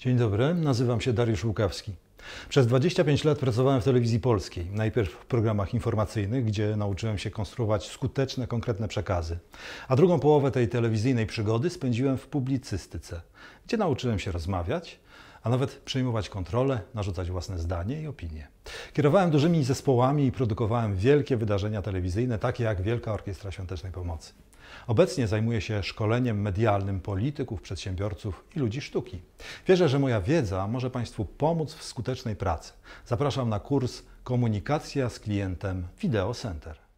Dzień dobry, nazywam się Dariusz Łukawski. Przez 25 lat pracowałem w telewizji polskiej, najpierw w programach informacyjnych, gdzie nauczyłem się konstruować skuteczne, konkretne przekazy, a drugą połowę tej telewizyjnej przygody spędziłem w publicystyce, gdzie nauczyłem się rozmawiać, a nawet przejmować kontrolę, narzucać własne zdanie i opinie. Kierowałem dużymi zespołami i produkowałem wielkie wydarzenia telewizyjne, takie jak Wielka Orkiestra Świątecznej Pomocy. Obecnie zajmuję się szkoleniem medialnym polityków, przedsiębiorców i ludzi sztuki. Wierzę, że moja wiedza może Państwu pomóc w skutecznej pracy. Zapraszam na kurs Komunikacja z klientem Video Center.